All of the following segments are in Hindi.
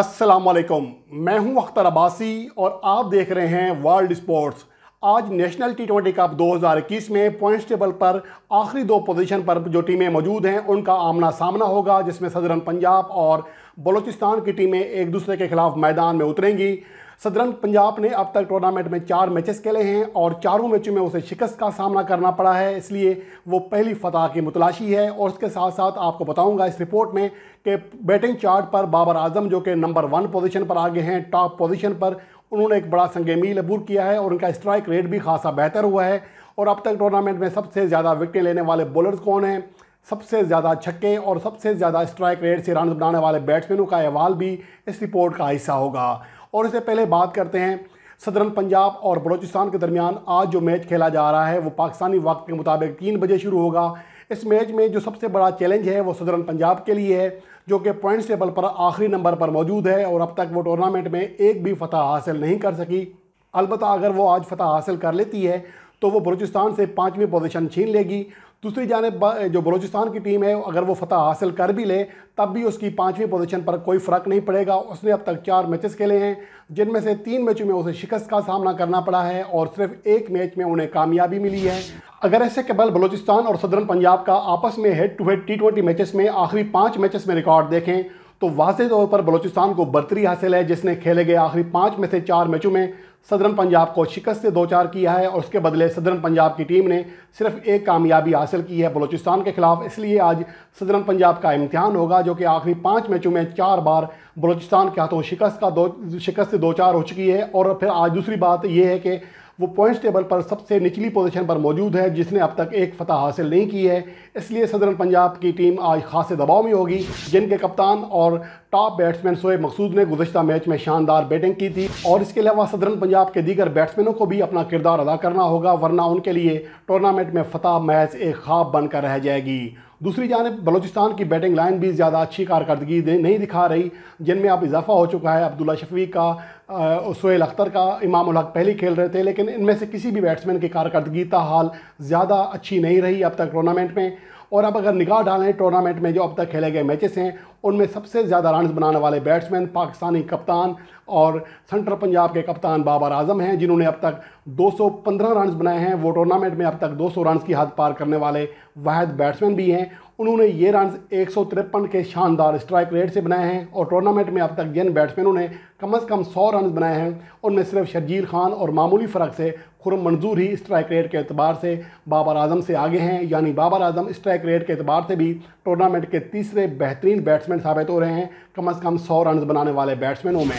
असलकम मैं हूं अख्तर अब्बासी और आप देख रहे हैं वर्ल्ड स्पोर्ट्स आज नेशनल टी ट्वेंटी कप 2021 में पॉइंट्स टेबल पर आखिरी दो पोजीशन पर जो टीमें मौजूद हैं उनका आमना सामना होगा जिसमें सदरन पंजाब और बलूचिस्तान की टीमें एक दूसरे के खिलाफ मैदान में उतरेंगी सदरन पंजाब ने अब तक टूर्नामेंट में चार मैचेस खेले हैं और चारों मैचों में उसे शिकस्त का सामना करना पड़ा है इसलिए वो पहली फतह की मुतलाशी है और उसके साथ साथ आपको बताऊंगा इस रिपोर्ट में कि बैटिंग चार्ट पर बाबर आजम जो कि नंबर वन पोजीशन पर आगे हैं टॉप पोजीशन पर उन्होंने एक बड़ा मील अबूर किया है और उनका स्ट्राइक रेट भी खासा बेहतर हुआ है और अब तक टूर्नामेंट में सबसे ज़्यादा विकटें लेने वाले बॉलर्स कौन हैं सबसे ज़्यादा छक्के और सबसे ज़्यादा स्ट्राइक रेट से रन बनाने वाले बैट्समैनों का अहवाल भी इस रिपोर्ट का हिस्सा होगा और इससे पहले बात करते हैं सदरन पंजाब और बलोचिस्तान के दरमियान आज जो मैच खेला जा रहा है वो पाकिस्तानी वक्त के मुताबिक तीन बजे शुरू होगा इस मैच में जो सबसे बड़ा चैलेंज है वो सदरन पंजाब के लिए है जो कि पॉइंट्स टेबल पर आखिरी नंबर पर मौजूद है और अब तक वो टूर्नामेंट में एक भी फतह हासिल नहीं कर सकी अलबत् अगर वो आज फतह हासिल कर लेती है तो वो बलूचिस्तान से पाँचवीं पोजीशन छीन लेगी दूसरी जानब जो बलूचिस्तान की टीम है अगर वो फतह हासिल कर भी ले तब भी उसकी पाँचवीं पोजीशन पर कोई फ़र्क नहीं पड़ेगा उसने अब तक चार मैचेस खेले हैं जिनमें से तीन मैचों में उसे शिकस्त का सामना करना पड़ा है और सिर्फ एक मैच में उन्हें कामयाबी मिली है अगर ऐसे केवल बलूचिस्तान और सदरन पंजाब का आपस में head to head T twenty matches में आखिरी पाँच मैचेस में रिकॉर्ड देखें तो वाजे तौर पर बलूचिस्तान को बरतरी हासिल है जिसने खेले गए आखिरी पाँच में से चार मैचों में सदरन पंजाब को शिकस्त से दो चार किया है और उसके बदले सदरन पंजाब की टीम ने सिर्फ एक कामयाबी हासिल की है बलूचिस्तान के खिलाफ इसलिए आज सदरन पंजाब का इम्तहान होगा जो कि आखिरी पाँच मैचों में चार बार बलूचिस्तान के हाथों शिकस्त का दो शिकस्त से दो चार हो चुकी है और फिर आज दूसरी बात यह है कि वो पॉइंट्स टेबल पर सबसे निचली पोजीशन पर मौजूद है जिसने अब तक एक फतह हासिल नहीं की है इसलिए सदरन पंजाब की टीम आज खास दबाव में होगी जिनके कप्तान और टॉप बैट्समैन शोएब मकसूद ने गुजशत मैच में शानदार बैटिंग की थी और इसके अलावा सदरन पंजाब के दीगर बैट्समैनों को भी अपना किरदार अदा करना होगा वरना उनके लिए टूर्नामेंट में फतह मैच एक खाब बनकर रह जाएगी दूसरी जानब बलोचिस्तान की बैटिंग लाइन भी ज़्यादा अच्छी कारकर्दगी नहीं दिखा रही जिनमें अब इजाफा हो चुका है अब्दुल्ला शफी का सोहेल अख्तर का इमाम उलक पहले खेल रहे थे लेकिन इनमें से किसी भी बैट्समैन की कारकर्दगी का हाल ज़्यादा अच्छी नहीं रही अब तक टूर्नामेंट में और अब अगर निगाह डालें टूर्नामेंट में जो अब तक खेले गए मैचेस हैं उनमें सबसे ज़्यादा रन बनाने वाले बैट्समैन पाकिस्तानी कप्तान और सेंट्रल पंजाब के कप्तान बाबर आजम हैं जिन्होंने अब तक 215 रन बनाए हैं वो टूर्नामेंट में अब तक 200 रन की हद पार करने वाले वाद बैट्समैन भी हैं उन्होंने ये रन एक के शानदार स्ट्राइक रेट से बनाए हैं और टूर्नामेंट में अब तक जिन बैट्समैनों ने कम अज़ कम सौ रन बनाए हैं उनमें सिर्फ शर्जील खान और मामूली फ़र्क से खुरम मंजूर ही स्ट्राइक रेट के अतबार से बाबर आजम से आगे हैं यानी बाबर आजम स्ट्राइक रेट के अतबार से भी टूर्नामेंट के तीसरे बेहतरीन बैट्समैन साबित हो रहे हैं कम अज़ कम सौ रन बनाने वाले बैट्समैनों में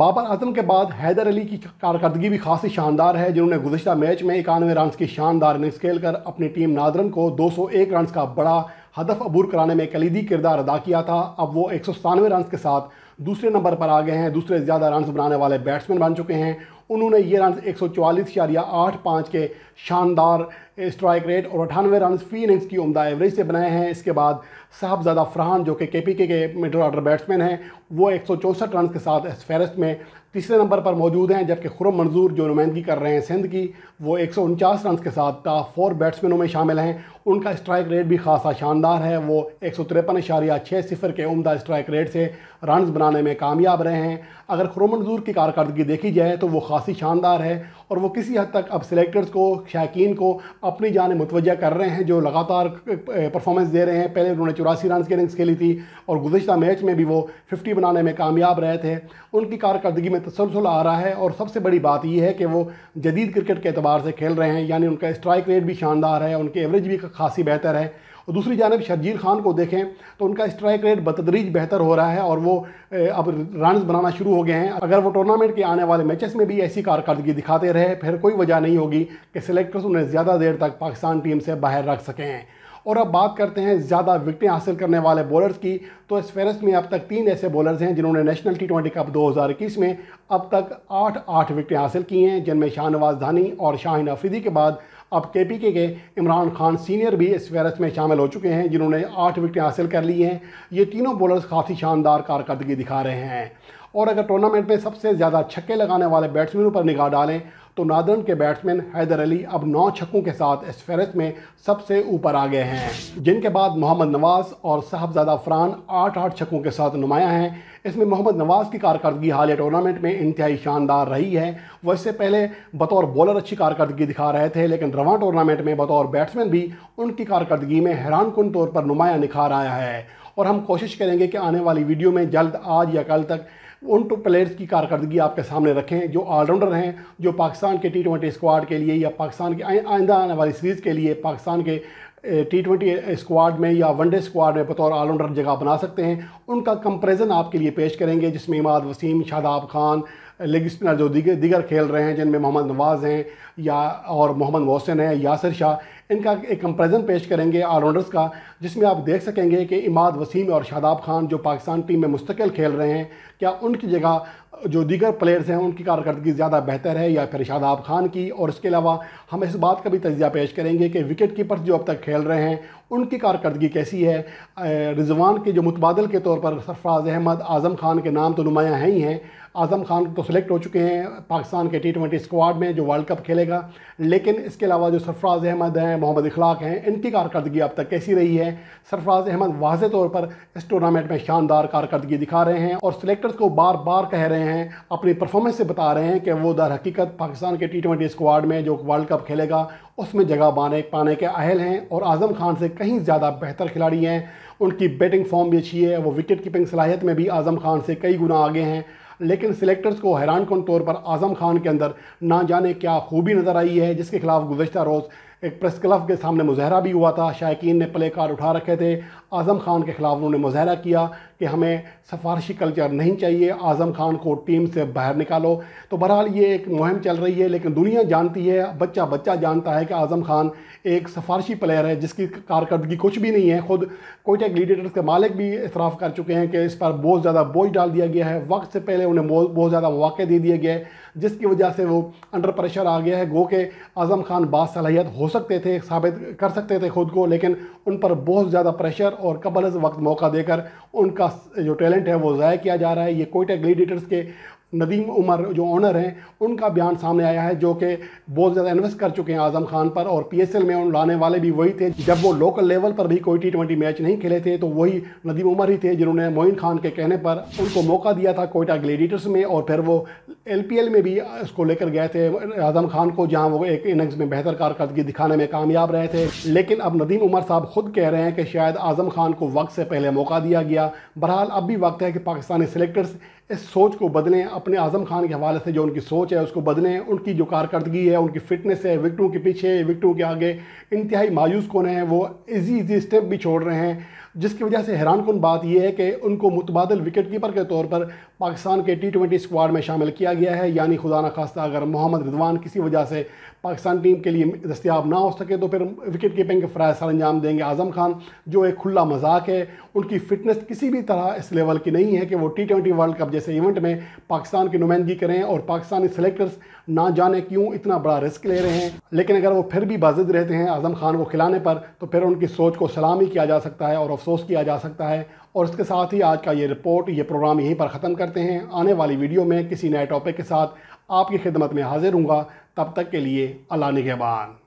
बाबर आजम के बाद हैदर अली की कारकर्दगी भी खासी शानदार है जिन्होंने गुजशत मैच में इक्यानवे रन की शानदार इनिंग्स खेल कर अपनी टीम नादरन को 201 रन का बड़ा हदफ अबूर कराने में कलीदी किरदार अदा किया था अब वो एक सौ सतानवे रन के साथ दूसरे नंबर पर आ गए हैं दूसरे ज़्यादा रन बनाने वाले बैट्समैन बन चुके हैं उन्होंने ये रन एक सौ चवालीस आठ पाँच के शानदार स्ट्राइक रेट और अठानवे रन फी इनिंग्स की उमदा एवरेज से बनाए हैं इसके बाद साहबजादा फरहान जो कि के पी के, के मिडल ऑर्डर बैट्समैन हैं वो एक सौ चौंसठ रन के साथ इस फहरस्त में तीसरे नंबर पर मौजूद हैं जबकि खुरम मंजूर जो नुमाइंदगी कर रहे हैं सिंध की वो एक सौ उनचास रन के साथ टॉप फोर बैट्समैनों में शामिल हैं उनका स्ट्राइक रेट भी खासा शानदार है वो एक सौ तिरपन इशारिया छः सिफर के उमदा स्ट्राइक रेट से रन बनाने में कामयाब रहे हैं अगर खुरम मंजूर की कारकर्दगी देखी जाए तो वो खास खासी शानदार है और वो किसी हद तक अब सिलेक्टर्स को शायकीन को अपनी जान मुतवजह कर रहे हैं जो लगातार परफॉर्मेंस दे रहे हैं पहले उन्होंने चौरासी रन की इनिंग्स खेली थी और गुजशत मैच में भी वो फिफ्टी बनाने में कामयाब रहे थे उनकी कारकर्दगी में तसलसल आ रहा है और सबसे बड़ी बात यह है कि वो जदीद क्रिकेट के अतबार से खेल रहे हैं यानी उनका स्ट्राइक रेट भी शानदार है उनकी एवरेज भी खासी बेहतर है और तो दूसरी जानब शर्जील खान को देखें तो उनका स्ट्राइक रेट बतदरीज बेहतर हो रहा है और वो अब रन बनाना शुरू हो गए हैं अगर वो टूर्नामेंट के आने वाले मैचेस में भी ऐसी कारकर्दगी दिखाते रहे फिर कोई वजह नहीं होगी कि सेलेक्टर्स उन्हें ज़्यादा देर तक पाकिस्तान टीम से बाहर रख सकें और अब बात करते हैं ज़्यादा विकटें हासिल करने वाले बॉलर्स की तो इस फहरस्त में अब तक तीन ऐसे बॉलर्स हैं जिन्होंने नेशनल टी ट्वेंटी कप दो हज़ार इक्कीस में अब तक आठ आठ विकटें हासिल की हैं जिनमें शाहनवाज धानी और शाहिन अफरीदी के बाद अब के पी के के इमरान खान सीनियर भी इस फहरस्त में शामिल हो चुके हैं जिन्होंने आठ विकटें हासिल कर ली हैं ये तीनों बॉलर्स काफ़ी शानदार कारकर्दगी दिखा रहे हैं और अगर टूर्नामेंट में सबसे ज़्यादा छक्के लगाने वाले बैट्समैनों पर निगाह डालें तो नादरन के बैट्समैन हैदर अली अब नौ छक्कों के साथ इस फहरिस्त में सबसे ऊपर आ गए हैं जिनके बाद मोहम्मद नवाज और साहबजादा फरान आठ आठ छक्कों के साथ नुमाया हैं इसमें मोहम्मद नवाज की कारकर्दगी हाल टूर्नामेंट में इंतहाई शानदार रही है वह इससे पहले बतौर बॉलर अच्छी कारकर्दगी दिखा रहे थे लेकिन रवा टूर्नामेंट में बतौर बैट्समैन भी उनकी कारकर्दगी में हैरान कन तौर पर नुमाया निखार आया है और हम कोशिश करेंगे कि आने वाली वीडियो में जल्द आज या कल तक उन टू प्लेयर्स की कारकर्दगी आपके सामने रखें जो ऑलराउंडर हैं जो पाकिस्तान के टी ट्वेंटी स्क्वाड के लिए या पाकिस्तान के आइंदा आने वाली सीरीज़ के लिए पाकिस्तान के टी ट्वेंटी स्क्वाड में या वनडे स्क्वाड में बतौर ऑलराउंडर जगह बना सकते हैं उनका कंपेरिजन आपके लिए पेश करेंगे जिसमें इमाद वसीम शादाब खान लेग स्पिनर जो दिगर दिगर खेल रहे हैं जिनमें मोहम्मद नवाज़ हैं या और मोहम्मद मोहसिन हैं यासर शाह इनका एक कंपेरिजन पेश करेंगे ऑलराउंडर्स का जिसमें आप देख सकेंगे कि इमाद वसीम और शादाब खान जो पाकिस्तान टीम में मुस्तकिल खेल रहे हैं क्या उनकी जगह जो दीगर प्लेयर्स हैं उनकी कारकर्दगी ज़्यादा बेहतर है या फिर शादाब खान की और इसके अलावा हम इस बात का भी तजिया पेश करेंगे कि विकेट कीपर्स जो अब तक खेल रहे हैं उनकी कारकर्दगी कैसी है रिजवान के जो मुतबादल के तौर पर सरफराज अहमद आज़म खान के नाम तो नुमायाँ हैं ही हैं आज़म खान तो सिलेक्ट हो चुके हैं पाकिस्तान के टी ट्वेंटी स्क्वाड में जो वर्ल्ड कप खेलेगा लेकिन इसके अलावा जो सरफराज अहमद हैं मोहम्मद इखलाक हैं इनकी कारकर्दगी अब तक कैसी रही है सरफराज अहमद वाज तौर पर इस टूर्नामेंट में शानदार कारकर्दगी दिखा रहे हैं और सिलेक्टर्स को बार बार कह रहे हैं अपनी परफॉर्मेंस से बता रहे हैं कि वो दर हकीकत पाकिस्तान के टी ट्वेंटी स्क्वाड में जो वर्ल्ड कप खेलेगा उसमें जगह पाने पाने के अहल हैं और आज़म खान से कहीं ज़्यादा बेहतर खिलाड़ी हैं उनकी बैटिंग फॉर्म भी अच्छी है वो विकेट कीपिंग सलाहियत में भी आज़म खान से कई गुना आगे हैं लेकिन सिलेक्टर्स को हैरान कन तौर पर आज़म खान के अंदर ना जाने क्या खूबी नज़र आई है जिसके खिलाफ गुजशत रोज़ एक प्रेस क्लब के सामने मुजाहरा भी हुआ था शायकीन ने प्ले कार्ड उठा रखे थे आज़म खान के ख़िलाफ़ उन्होंने मुजाहरा किया कि हमें सफारशी कल्चर नहीं चाहिए आज़म खान को टीम से बाहर निकालो तो बहरहाल ये एक मुहिम चल रही है लेकिन दुनिया जानती है बच्चा बच्चा जानता है कि आज़म खान एक सफारशी प्लेयर है जिसकी कारकर्दगी कुछ भी नहीं है खुद कोई टेक लीडर्स के मालिक भी इतराफ़ कर चुके हैं कि इस पर बहुत ज़्यादा बोझ डाल दिया गया है वक्त से पहले उन्हें बहुत ज़्यादा मौके दे दिए गए जिसकी वजह से वो अंडर प्रेशर आ गया है गो के आज़म खान बासलाहियत हो सकते थे साबित कर सकते थे ख़ुद को लेकिन उन पर बहुत ज़्यादा प्रेशर और कबल वक्त मौका देकर उनका जो टैलेंट है वो ज़ाय किया जा रहा है ये कोयटा ग्लीडिटर्स के नदीम उमर जो ऑनर हैं उनका बयान सामने आया है जो कि बहुत ज़्यादा इन्वेस्ट कर चुके हैं आज़म खान पर और पी एस एल में उन लाने वाले भी वही थे जब वो लोकल लेवल पर भी कोई टी ट्वेंटी मैच नहीं खेले थे तो वही नदीम उमर ही थे जिन्होंने मोइन खान के कहने पर उनको मौका दिया था कोयटा ग्लेडिटर्स में और फिर वो एल पी एल में भी इसको लेकर गए थे आज़म खान को जहाँ वो एक इनिंग्स में बेहतर कारकर्दगी दिखाने में कामयाब रहे थे लेकिन अब नदीम उमर साहब खुद कह रहे हैं कि शायद आज़म खान को वक्त से पहले मौका दिया गया बहरहाल अब भी वक्त है कि पाकिस्तानी सिलेक्टर्स इस सोच को बदलें अपने आज़म खान के हवाले से जो उनकी सोच है उसको बदलें उनकी जो कारकर्दगी है उनकी फ़िटनेस है विकटों के पीछे विकटों के आगे इंतहाई मायूस कौन है वो इजी इजी स्टेप भी छोड़ रहे हैं जिसकी वजह से हैरान कन बात यह है कि उनको मुतबादल विकेट कीपर के तौर पर पाकिस्तान के टी ट्वेंटी स्क्वाड में शामिल किया गया है यानी खुदा न खास्ता अगर मोहम्मद रिजवान किसी वजह से पाकिस्तान टीम के लिए दस्तियाब ना हो सके तो फिर विकेट कीपिंग के फ़राज सर अंजाम देंगे आज़म खान जो एक खुला मजाक है उनकी फ़िटनेस किसी भी तरह इस लेवल की नहीं है कि वो टी ट्वेंटी वर्ल्ड कप जैसे इवेंट में पाकिस्तान की नुमाइंदगी करें और पाकिस्तानी सेलेक्टर्स ना जाने क्यों इतना बड़ा रिस्क ले रहे हैं लेकिन अगर वो फिर भी बाजिद रहते हैं आज़म खान को खिलाने पर तो फिर उनकी सोच को सलाम ही किया जा सकता है और अफसोस किया जा सकता है और इसके साथ ही आज का ये रिपोर्ट ये प्रोग्राम यहीं पर ख़त्म करते हैं आने वाली वीडियो में किसी नए टॉपिक के साथ आपकी खिदमत में हाजिर हूँगा तब तक के लिए अल्लाह निगहबान